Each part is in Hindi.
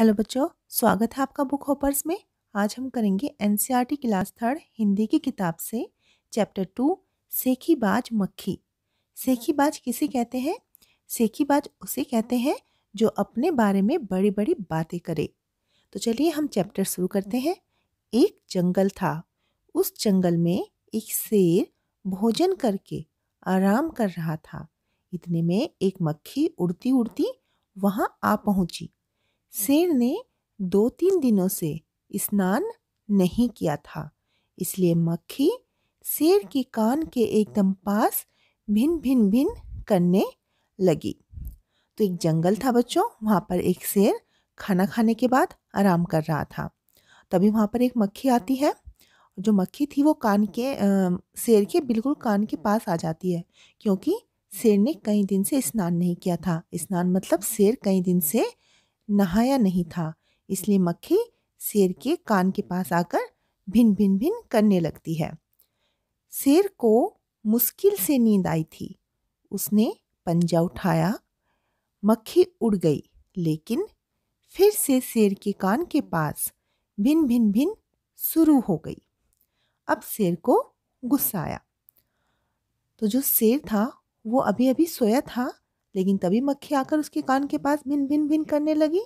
हेलो बच्चों स्वागत है आपका बुक हॉपर्स में आज हम करेंगे एन क्लास थर्ड हिंदी की किताब से चैप्टर टू सेखी बाज मक्खी सेखी बाज किसे कहते हैं सेखी बाज उसे कहते हैं जो अपने बारे में बड़ी बड़ी बातें करे तो चलिए हम चैप्टर शुरू करते हैं एक जंगल था उस जंगल में एक शेर भोजन करके आराम कर रहा था इतने में एक मक्खी उड़ती उड़ती वहाँ आ पहुँची शेर ने दो तीन दिनों से स्नान नहीं किया था इसलिए मक्खी शेर के कान के एकदम पास भिन भिन भिन करने लगी तो एक जंगल था बच्चों वहाँ पर एक शेर खाना खाने के बाद आराम कर रहा था तभी वहाँ पर एक मक्खी आती है जो मक्खी थी वो कान के शेर के बिल्कुल कान के पास आ जाती है क्योंकि शेर ने कई दिन से स्नान नहीं किया था स्नान मतलब शेर कई दिन से नहाया नहीं था इसलिए मक्खी शेर के कान के पास आकर भिन भिन भिन करने लगती है शेर को मुश्किल से नींद आई थी उसने पंजा उठाया मक्खी उड़ गई लेकिन फिर से शेर के कान के पास भिन भिन भिन शुरू हो गई अब शेर को गुस्सा आया तो जो शेर था वो अभी अभी सोया था लेकिन तभी मक्खी आकर उसके कान के पास भिन भिन भिन करने लगी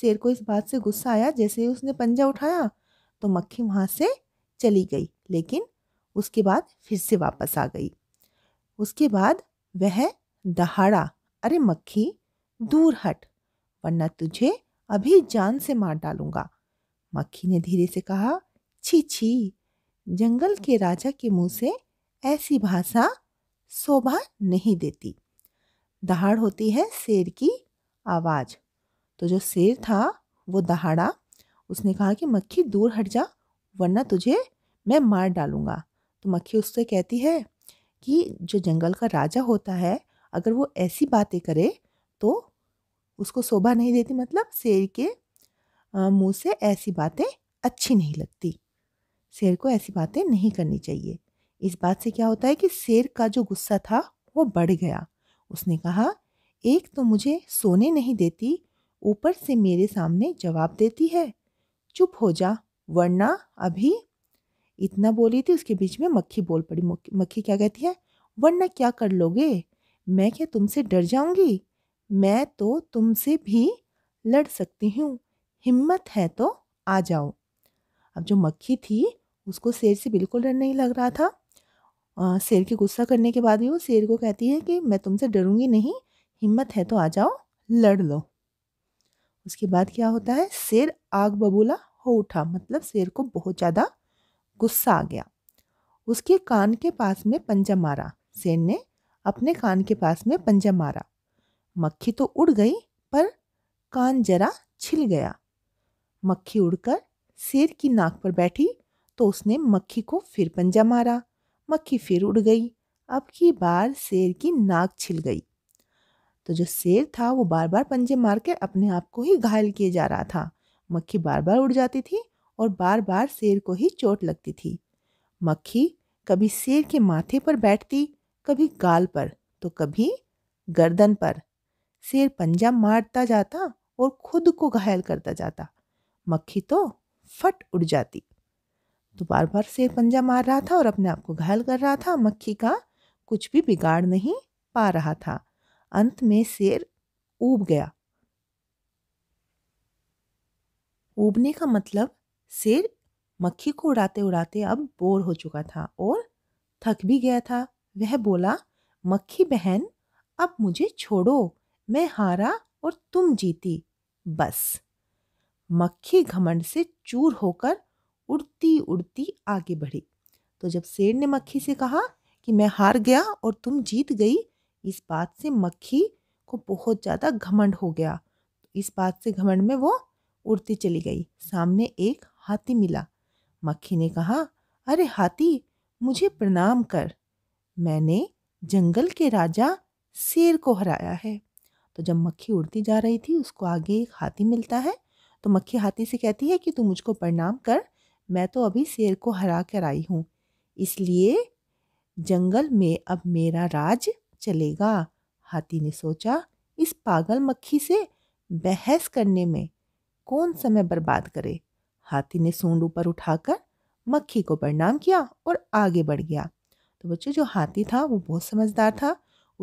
शेर को इस बात से गुस्सा आया जैसे ही उसने पंजा उठाया तो मक्खी वहाँ से चली गई लेकिन उसके बाद फिर से वापस आ गई उसके बाद वह दहाड़ा अरे मक्खी दूर हट वरना तुझे अभी जान से मार डालूंगा मक्खी ने धीरे से कहा छी छी जंगल के राजा के मुंह से ऐसी भाषा शोभा नहीं देती दहाड़ होती है शेर की आवाज़ तो जो शेर था वो दहाड़ा उसने कहा कि मक्खी दूर हट जा वरना तुझे मैं मार डालूँगा तो मक्खी उससे कहती है कि जो जंगल का राजा होता है अगर वो ऐसी बातें करे तो उसको शोभा नहीं देती मतलब शेर के मुंह से ऐसी बातें अच्छी नहीं लगती शेर को ऐसी बातें नहीं करनी चाहिए इस बात से क्या होता है कि शेर का जो गुस्सा था वो बढ़ गया उसने कहा एक तो मुझे सोने नहीं देती ऊपर से मेरे सामने जवाब देती है चुप हो जा वरना अभी इतना बोली थी उसके बीच में मक्खी बोल पड़ी मक्खी क्या कहती है वरना क्या कर लोगे मैं क्या तुमसे डर जाऊंगी मैं तो तुमसे भी लड़ सकती हूँ हिम्मत है तो आ जाओ अब जो मक्खी थी उसको शेर से बिल्कुल डर नहीं लग रहा था शेर के गुस्सा करने के बाद भी वो शेर को कहती है कि मैं तुमसे डरूंगी नहीं हिम्मत है तो आ जाओ लड़ लो उसके बाद क्या होता है शेर आग बबूला हो उठा मतलब शेर को बहुत ज़्यादा गुस्सा आ गया उसके कान के पास में पंजा मारा शेर ने अपने कान के पास में पंजा मारा मक्खी तो उड़ गई पर कान जरा छिल गया मक्खी उड़कर शेर की नाक पर बैठी तो उसने मक्खी को फिर पंजा मारा मक्खी फिर उड़ गई अब की बार शेर की नाक छिल गई तो जो शेर था वो बार बार पंजे मार कर अपने आप को ही घायल किए जा रहा था मक्खी बार बार उड़ जाती थी और बार बार शेर को ही चोट लगती थी मक्खी कभी शेर के माथे पर बैठती कभी गाल पर तो कभी गर्दन पर शेर पंजा मारता जाता और खुद को घायल करता जाता मक्खी तो फट उड़ जाती तो बार बार शेर पंजा मार रहा था और अपने आप को घायल कर रहा था मक्खी का कुछ भी बिगाड़ नहीं पा रहा था अंत में शेर ऊब गया ऊबने का मतलब शेर मक्खी को उड़ाते उड़ाते अब बोर हो चुका था और थक भी गया था वह बोला मक्खी बहन अब मुझे छोड़ो मैं हारा और तुम जीती बस मक्खी घमंड से चूर होकर उड़ती उड़ती आगे बढ़ी तो जब शेर ने मक्खी से कहा कि मैं हार गया और तुम जीत गई इस बात से मक्खी को बहुत ज़्यादा घमंड हो गया इस बात से घमंड में वो उड़ती चली गई सामने एक हाथी मिला मक्खी ने कहा अरे हाथी मुझे प्रणाम कर मैंने जंगल के राजा शेर को हराया है तो जब मक्खी उड़ती जा रही थी उसको आगे एक हाथी मिलता है तो मक्खी हाथी से कहती है कि तू मुझको प्रणाम कर मैं तो अभी शेर को हरा कर आई हूँ इसलिए जंगल में अब मेरा राज चलेगा हाथी ने सोचा इस पागल मक्खी से बहस करने में कौन समय बर्बाद करे हाथी ने सूंड ऊपर उठाकर मक्खी को प्रणाम किया और आगे बढ़ गया तो बच्चों जो हाथी था वो बहुत समझदार था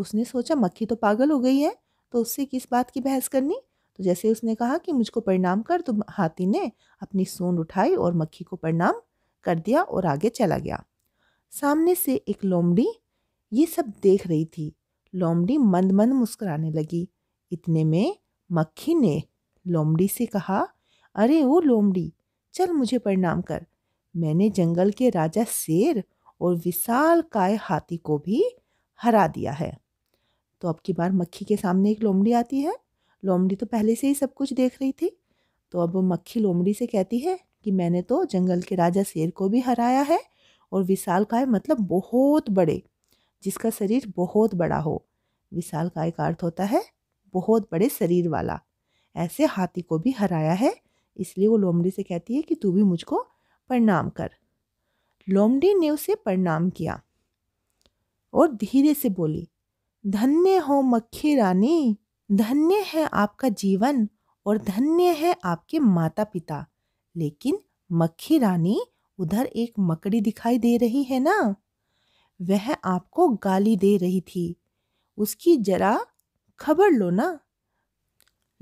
उसने सोचा मक्खी तो पागल हो गई है तो उससे किस बात की बहस करनी तो जैसे उसने कहा कि मुझको प्रणाम कर तो हाथी ने अपनी सूंड उठाई और मक्खी को प्रणाम कर दिया और आगे चला गया सामने से एक लोमड़ी ये सब देख रही थी लोमड़ी मंद मंद मुस्कराने लगी इतने में मक्खी ने लोमड़ी से कहा अरे वो लोमड़ी चल मुझे प्रणाम कर मैंने जंगल के राजा शेर और विशाल काय हाथी को भी हरा दिया है तो अब की बार मक्खी के सामने एक लोमड़ी आती है लोमड़ी तो पहले से ही सब कुछ देख रही थी तो अब मक्खी लोमड़ी से कहती है कि मैंने तो जंगल के राजा शेर को भी हराया है और विशाल काय मतलब बहुत बड़े जिसका शरीर बहुत बड़ा हो विशाल काय का अर्थ होता है बहुत बड़े शरीर वाला ऐसे हाथी को भी हराया है इसलिए वो लोमड़ी से कहती है कि तू भी मुझको प्रणाम कर लोमड़ी ने उसे प्रणाम किया और धीरे से बोली धन्य हो मक्खी रानी धन्य है आपका जीवन और धन्य है आपके माता पिता लेकिन मक्खी रानी उधर एक मकड़ी दिखाई दे रही है ना वह आपको गाली दे रही थी उसकी जरा खबर लो ना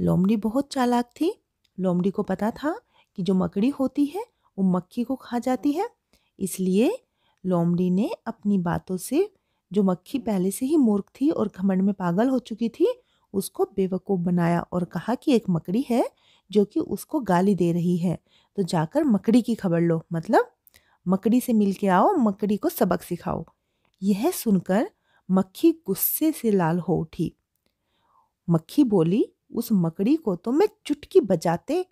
लोमड़ी बहुत चालाक थी लोमड़ी को पता था कि जो मकड़ी होती है वो मक्खी को खा जाती है इसलिए लोमड़ी ने अपनी बातों से जो मक्खी पहले से ही मूर्ख थी और घमंड में पागल हो चुकी थी उसको बेवकूफ़ बनाया और कहा कि एक मकड़ी है जो कि उसको गाली दे रही है तो जाकर मकड़ी की खबर लो मतलब मकड़ी से मिल के आओ मकड़ी को सबक सिखाओ यह सुनकर मक्खी गुस्से से लाल हो उठी मक्खी बोली उस मकड़ी को तो मैं चुटकी बजाते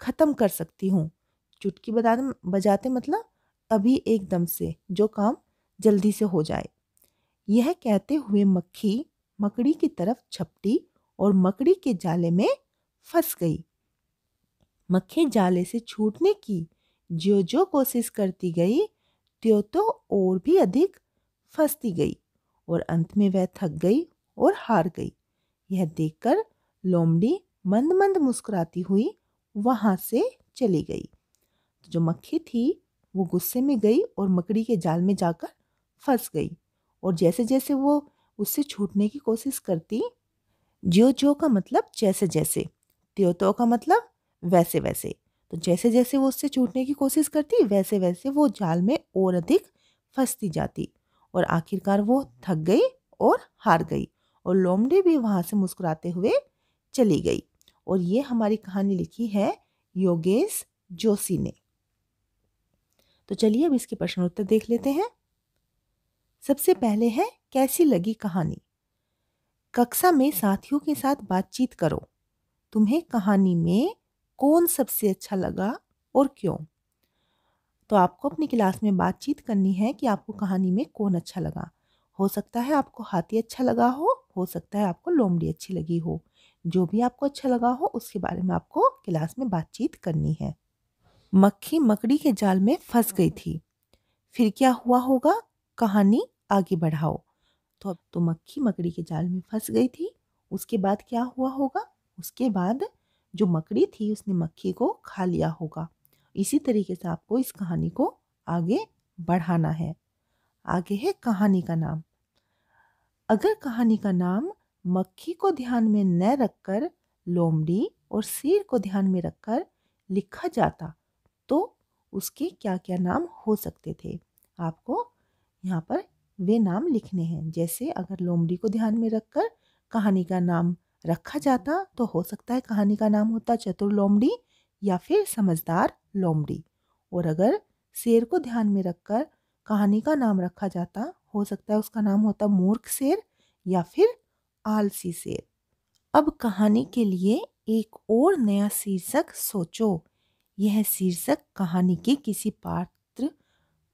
ख़त्म कर सकती हूँ चुटकी बजा बजाते मतलब अभी एकदम से जो काम जल्दी से हो जाए यह कहते हुए मक्खी मकड़ी की तरफ झपटी और मकड़ी के जाले में फंस गई मक्खी जाले से छूटने की ज्यो जो कोशिश करती गई त्यो तो और भी अधिक फंसती गई और अंत में वह थक गई और हार गई यह देखकर लोमड़ी मंद मंद मुस्कुराती हुई वहाँ से चली गई तो जो मक्खी थी वो गुस्से में गई और मकड़ी के जाल में जाकर फंस गई और जैसे जैसे वो उससे छूटने की कोशिश करती ज्यो ज्यो का मतलब जैसे जैसे त्यो त्यो का मतलब वैसे वैसे तो जैसे जैसे वो उससे छूटने की कोशिश करती वैसे वैसे वो जाल में और अधिक फंसती जाती और आखिरकार वो थक गई और हार गई और लोमड़ी भी वहाँ से मुस्कुराते हुए चली गई और ये हमारी कहानी लिखी है योगेश जोशी ने तो चलिए अब इसके प्रश्नोत्तर देख लेते हैं सबसे पहले है कैसी लगी कहानी कक्षा में साथियों के साथ बातचीत करो तुम्हें कहानी में कौन सबसे अच्छा लगा और क्यों तो आपको अपनी क्लास में बातचीत करनी है कि आपको कहानी में कौन अच्छा लगा हो सकता है आपको हाथी अच्छा लगा हो हो सकता है आपको लोमड़ी अच्छी लगी हो जो भी आपको अच्छा लगा हो उसके बारे में आपको क्लास में बातचीत करनी है मक्खी मकड़ी के जाल में फंस गई थी फिर क्या हुआ होगा कहानी आगे बढ़ाओ तो अब तो मक्खी मकड़ी के जाल में फंस गई थी उसके बाद क्या हुआ होगा उसके बाद जो मकड़ी थी उसने मक्खी को खा लिया होगा इसी तरीके से आपको इस कहानी को आगे बढ़ाना है आगे है कहानी का नाम अगर कहानी का नाम मक्खी को ध्यान में न रखकर लोमड़ी और शेर को ध्यान में रखकर लिखा जाता तो उसके क्या क्या नाम हो सकते थे आपको यहाँ पर वे नाम लिखने हैं जैसे अगर लोमड़ी को ध्यान में रखकर कहानी का नाम रखा जाता तो हो सकता है कहानी का नाम होता चतुर लोमड़ी या फिर समझदार लोमड़ी और अगर शेर को ध्यान में रखकर कहानी का नाम रखा जाता हो सकता है उसका नाम होता मूर्ख शेर या फिर आलसी शेर अब कहानी के लिए एक और नया शीर्षक सोचो यह शीर्षक कहानी के किसी पात्र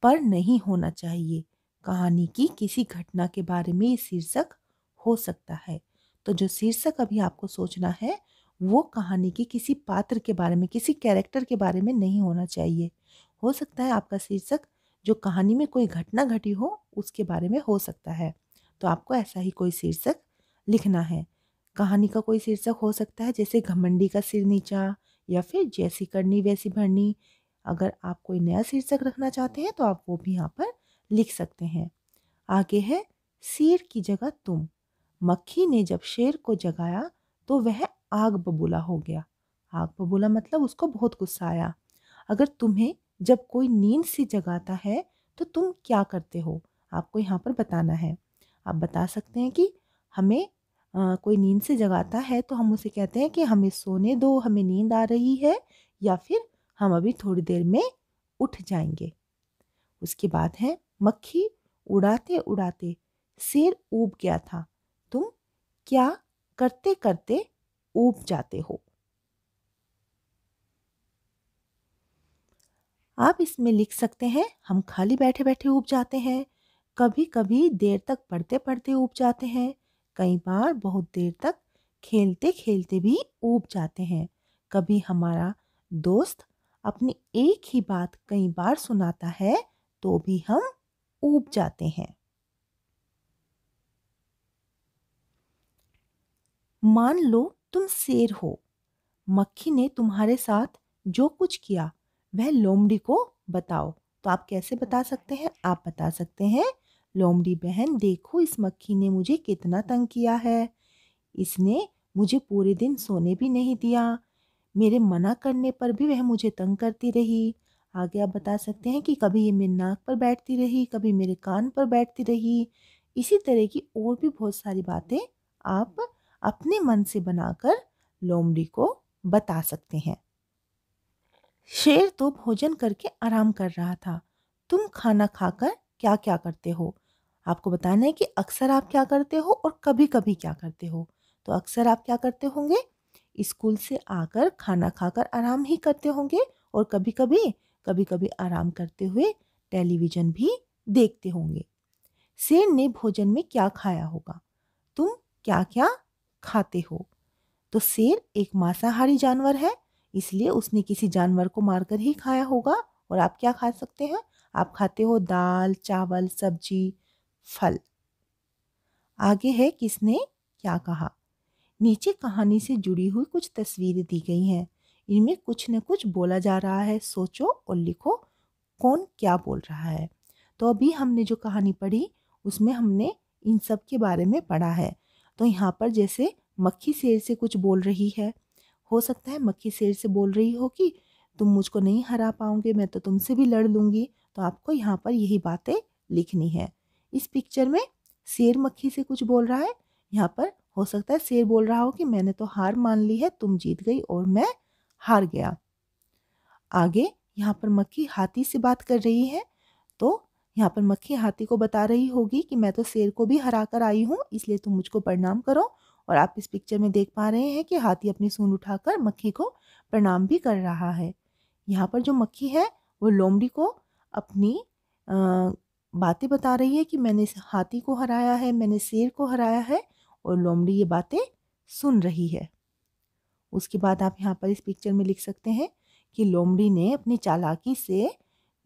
पर नहीं होना चाहिए कहानी की किसी घटना के बारे में शीर्षक हो सकता है तो जो शीर्षक अभी आपको सोचना है वो कहानी के किसी पात्र के बारे में किसी कैरेक्टर के बारे में नहीं होना चाहिए हो सकता है आपका शीर्षक जो कहानी में कोई घटना घटी हो उसके बारे में हो सकता है तो आपको ऐसा ही कोई शीर्षक लिखना है कहानी का कोई शीर्षक हो सकता है जैसे घमंडी का सिर नीचा या फिर जैसी करनी वैसी भरनी अगर आप कोई नया शीर्षक रखना चाहते हैं तो आप वो भी यहाँ पर लिख सकते हैं आगे है शेर की जगह तुम मक्खी ने जब शेर को जगाया तो वह आग बबूला हो गया आग बबूला मतलब उसको बहुत गुस्सा आया अगर तुम्हें जब कोई नींद से जगाता है तो तुम क्या करते हो आपको यहाँ पर बताना है आप बता सकते हैं कि हमें आ, कोई नींद से जगाता है तो हम उसे कहते हैं कि हमें सोने दो हमें नींद आ रही है या फिर हम अभी थोड़ी देर में उठ जाएंगे उसके बाद है मक्खी उड़ाते उड़ाते सिर ऊब गया था तुम क्या करते करते ऊब जाते हो आप इसमें लिख सकते हैं हम खाली बैठे बैठे ऊब जाते हैं कभी कभी देर तक पढ़ते पढ़ते ऊब जाते हैं कई बार बहुत देर तक खेलते खेलते भी ऊब जाते हैं कभी हमारा दोस्त अपनी एक ही बात कई बार सुनाता है तो भी हम ऊब जाते हैं मान लो तुम शेर हो मक्खी ने तुम्हारे साथ जो कुछ किया वह लोमड़ी को बताओ तो आप कैसे बता सकते हैं आप बता सकते हैं लोमड़ी बहन देखो इस मक्खी ने मुझे कितना तंग किया है इसने मुझे पूरे दिन सोने भी नहीं दिया मेरे मना करने पर भी वह मुझे तंग करती रही आगे आप बता सकते हैं कि कभी ये मेरी नाक पर बैठती रही कभी मेरे कान पर बैठती रही इसी तरह की और भी बहुत सारी बातें आप अपने मन से बनाकर लोमड़ी को बता सकते हैं शेर तो भोजन करके आराम कर रहा था तुम खाना खाकर क्या क्या करते हो आपको बताना है कि अक्सर आप क्या करते हो और कभी कभी क्या करते हो तो अक्सर आप क्या करते होंगे स्कूल से आकर खाना खाकर आराम ही करते होंगे और कभी कभी कभी कभी आराम करते हुए टेलीविज़न भी देखते होंगे सेन ने भोजन में क्या खाया होगा तुम क्या क्या खाते हो तो शेर एक मांसाहारी जानवर है इसलिए उसने किसी जानवर को मारकर ही खाया होगा और आप क्या खा सकते हैं आप खाते हो दाल चावल सब्जी फल आगे है किसने क्या कहा नीचे कहानी से जुड़ी हुई कुछ तस्वीरें दी गई हैं इनमें कुछ न कुछ बोला जा रहा है सोचो और लिखो कौन क्या बोल रहा है तो अभी हमने जो कहानी पढ़ी उसमें हमने इन सब के बारे में पढ़ा है तो यहाँ पर जैसे मक्खी शेर से कुछ बोल रही है हो सकता है मक्खी शेर से बोल रही हो कि तुम मुझको नहीं हरा पाओगे मैं तो तुमसे भी लड़ लूँगी तो आपको यहाँ पर यही बातें लिखनी है इस पिक्चर में शेर मक्खी से कुछ बोल रहा है यहाँ पर हो सकता है शेर बोल रहा हो कि मैंने तो हार मान ली है तुम जीत गई और मैं हार गया आगे यहाँ पर मक्खी हाथी से बात कर रही है तो यहाँ पर मक्खी हाथी को बता रही होगी कि मैं तो शेर को भी हरा कर आई हूँ इसलिए तुम मुझको प्रणाम करो और आप इस पिक्चर में देख पा रहे हैं कि हाथी अपनी सूंड उठाकर मक्खी को प्रणाम भी कर रहा है यहाँ पर जो मक्खी है वो लोमड़ी को अपनी बातें बता रही है कि मैंने हाथी को हराया है मैंने शेर को हराया है और लोमड़ी ये बातें सुन रही है उसके बाद आप यहाँ पर इस पिक्चर में लिख सकते हैं कि लोमड़ी ने अपनी चालाकी से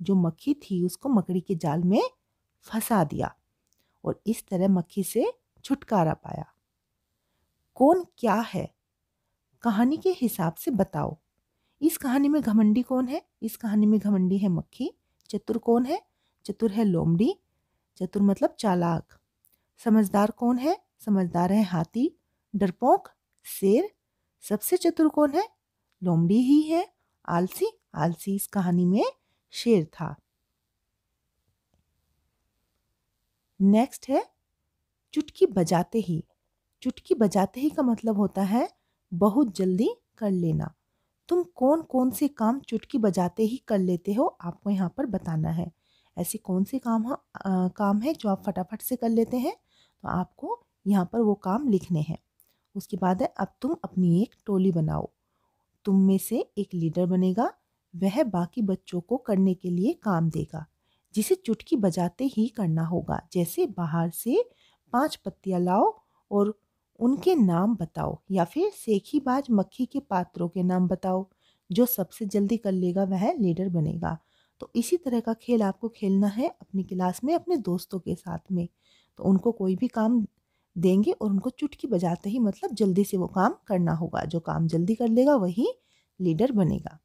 जो मक्खी थी उसको मकड़ी के जाल में फंसा दिया और इस तरह मक्खी से छुटकारा पाया कौन क्या है कहानी के हिसाब से बताओ इस कहानी में घमंडी कौन है इस कहानी में घमंडी है मक्खी चतुर कौन है चतुर है लोमड़ी चतुर मतलब चालाक समझदार कौन है समझदार है हाथी डरपोंक शेर सबसे चतुर कौन है लोमड़ी ही है आलसी आलसी इस कहानी में शेर था नेक्स्ट है चुटकी बजाते ही चुटकी बजाते ही का मतलब होता है बहुत जल्दी कर लेना तुम कौन कौन से काम चुटकी बजाते ही कर लेते हो आपको यहाँ पर बताना है ऐसे कौन से काम आ, काम है जो आप फटाफट से कर लेते हैं तो आपको यहाँ पर वो काम लिखने हैं उसके बाद है अब तुम अपनी एक टोली बनाओ तुम में से एक लीडर बनेगा वह बाकी बच्चों को करने के लिए काम देगा जिसे चुटकी बजाते ही करना होगा जैसे बाहर से पांच पत्तियाँ लाओ और उनके नाम बताओ या फिर सेखी बाज मक्खी के पात्रों के नाम बताओ जो सबसे जल्दी कर लेगा वह लीडर बनेगा तो इसी तरह का खेल आपको खेलना है अपनी क्लास में अपने दोस्तों के साथ में तो उनको कोई भी काम देंगे और उनको चुटकी बजाते ही मतलब जल्दी से वो काम करना होगा जो काम जल्दी कर लेगा वही लीडर बनेगा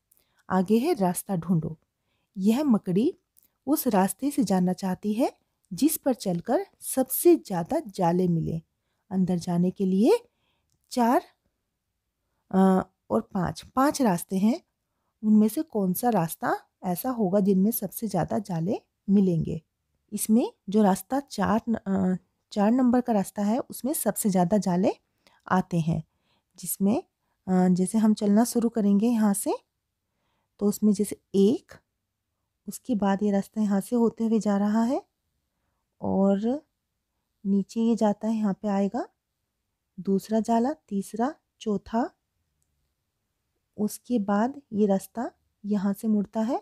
आगे है रास्ता ढूंढो यह मकड़ी उस रास्ते से जाना चाहती है जिस पर चलकर सबसे ज़्यादा जाले मिले अंदर जाने के लिए चार आ, और पाँच पाँच रास्ते हैं उनमें से कौन सा रास्ता ऐसा होगा जिनमें सबसे ज़्यादा जाले मिलेंगे इसमें जो रास्ता चार चार नंबर का रास्ता है उसमें सबसे ज़्यादा जाले आते हैं जिसमें जैसे हम चलना शुरू करेंगे यहाँ से तो उसमें जैसे एक उसके बाद ये रास्ता यहाँ से होते हुए जा रहा है और नीचे ये जाता है यहाँ पे आएगा दूसरा जाला तीसरा चौथा उसके बाद ये रास्ता यहाँ से मुड़ता है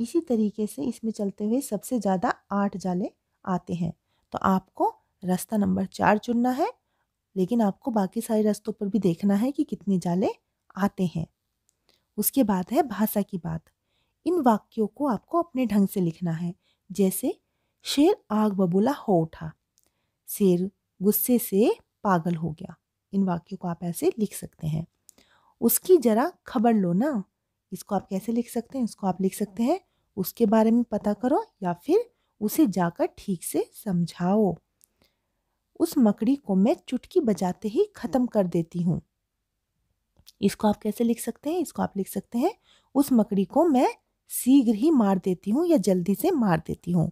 इसी तरीके से इसमें चलते हुए सबसे ज़्यादा आठ जाले आते हैं तो आपको रास्ता नंबर चार चुनना है लेकिन आपको बाकी सारे रास्तों पर भी देखना है कि कितने जाले आते हैं उसके बाद है भाषा की बात इन वाक्यों को आपको अपने ढंग से लिखना है जैसे शेर आग बबूला हो उठा शेर गुस्से से पागल हो गया इन वाक्यों को आप ऐसे लिख सकते हैं उसकी ज़रा खबर लो ना इसको आप कैसे लिख सकते हैं इसको आप लिख सकते हैं उसके बारे में पता करो या फिर उसे जाकर ठीक से समझाओ उस मकड़ी को मैं चुटकी बजाते ही ख़त्म कर देती हूँ इसको आप कैसे लिख सकते हैं इसको आप लिख सकते हैं उस मकड़ी को मैं शीघ्र ही मार देती हूँ या जल्दी से मार देती हूँ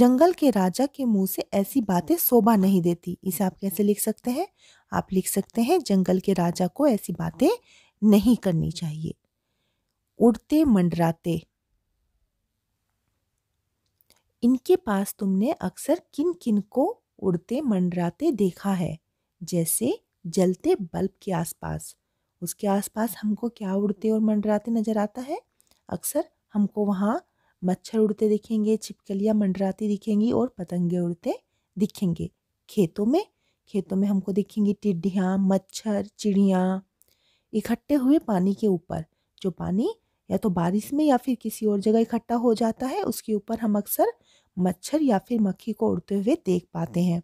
जंगल के राजा के मुंह से ऐसी बातें शोभा नहीं देती इसे आप कैसे लिख सकते हैं आप लिख सकते हैं जंगल के राजा को ऐसी बातें नहीं करनी चाहिए उड़ते मंडराते इनके पास तुमने अक्सर किन किन को उड़ते मंडराते देखा है जैसे जलते बल्ब के आसपास उसके आसपास हमको क्या उड़ते और मंडराते नज़र आता है अक्सर हमको वहाँ मच्छर उड़ते दिखेंगे छिपकलियाँ मंडराती दिखेंगी और पतंगे उड़ते दिखेंगे खेतों में खेतों में हमको दिखेंगी टिड्डियाँ मच्छर चिड़ियाँ इकट्ठे हुए पानी के ऊपर जो पानी या तो बारिश में या फिर किसी और जगह इकट्ठा हो जाता है उसके ऊपर हम अक्सर मच्छर या फिर मक्खी को उड़ते हुए देख पाते हैं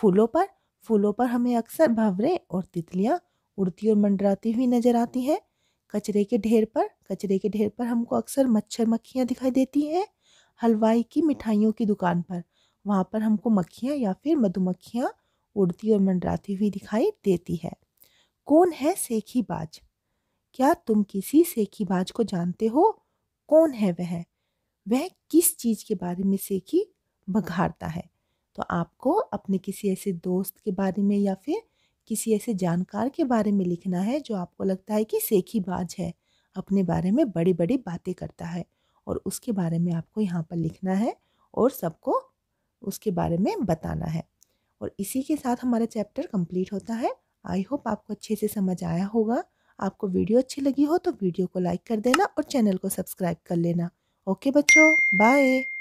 फूलों पर फूलों पर हमें अक्सर भंवरे और तितलियाँ उड़ती और मंडराती हुई नजर आती हैं कचरे के ढेर पर कचरे के ढेर पर हमको अक्सर मच्छर मक्खियाँ दिखाई देती हैं हलवाई की मिठाइयों की दुकान पर वहाँ पर हमको मक्खियाँ या फिर मधुमक्खियाँ उड़ती और मंडराती हुई दिखाई देती है कौन है सेखी बाज क्या तुम किसी सेखी बाज को जानते हो कौन है वह वह किस चीज़ के बारे में सीखी बघाड़ता है तो आपको अपने किसी ऐसे दोस्त के बारे में या फिर किसी ऐसे जानकार के बारे में लिखना है जो आपको लगता है कि सेखी बाज है अपने बारे में बड़ी बड़ी बातें करता है और उसके बारे में आपको यहाँ पर लिखना है और सबको उसके बारे में बताना है और इसी के साथ हमारा चैप्टर कंप्लीट होता है आई होप आपको अच्छे से समझ आया होगा आपको वीडियो अच्छी लगी हो तो वीडियो को लाइक कर देना और चैनल को सब्सक्राइब कर लेना ओके बच्चों बाय